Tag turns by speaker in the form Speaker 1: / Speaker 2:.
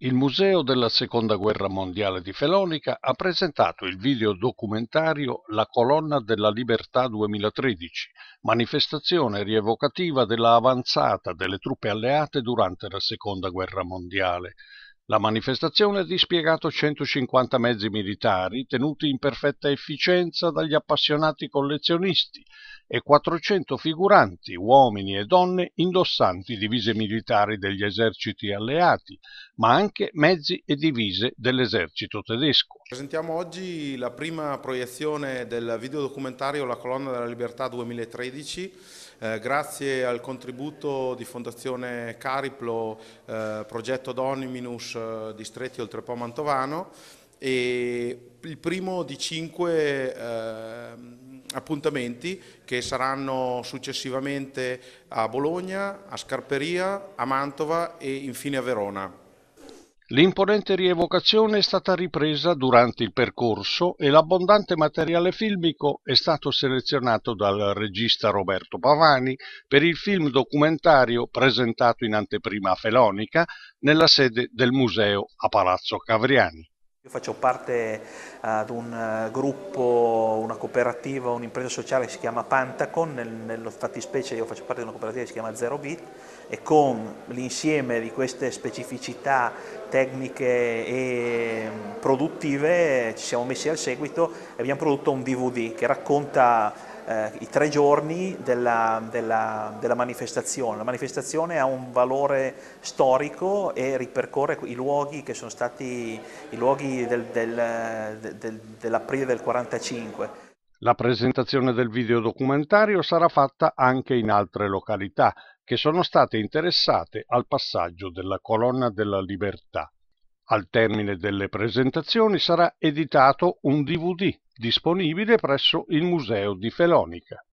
Speaker 1: Il Museo della Seconda Guerra Mondiale di Felonica ha presentato il video documentario La colonna della libertà 2013, manifestazione rievocativa della avanzata delle truppe alleate durante la Seconda Guerra Mondiale, la manifestazione ha dispiegato 150 mezzi militari, tenuti in perfetta efficienza dagli appassionati collezionisti, e 400 figuranti, uomini e donne, indossanti divise militari degli eserciti alleati, ma anche mezzi e divise dell'esercito tedesco.
Speaker 2: Presentiamo oggi la prima proiezione del videodocumentario La colonna della libertà 2013, eh, grazie al contributo di Fondazione Cariplo, eh, progetto Dominus eh, distretti oltre Po Mantovano e il primo di cinque eh, appuntamenti che saranno successivamente a Bologna, a Scarperia, a Mantova e infine a Verona.
Speaker 1: L'imponente rievocazione è stata ripresa durante il percorso e l'abbondante materiale filmico è stato selezionato dal regista Roberto Pavani per il film documentario presentato in anteprima a Felonica nella sede del museo a Palazzo Cavriani.
Speaker 3: Io faccio parte eh, ad un eh, gruppo, una cooperativa, un'impresa sociale che si chiama Pantacon, nel, nello fattispecie io faccio parte di una cooperativa che si chiama Zero Bit e con l'insieme di queste specificità tecniche e mm, produttive ci siamo messi al seguito e abbiamo prodotto un DVD che racconta eh, i tre giorni della, della, della, manifestazione. La manifestazione ha un valore storico e ripercorre i luoghi che sono stati i luoghi del, del, del, dell'aprile del 1945.
Speaker 1: La presentazione del videodocumentario sarà fatta anche in altre località che sono state interessate al passaggio della colonna della libertà al termine delle presentazioni sarà editato un dvd disponibile presso il Museo di Felonica.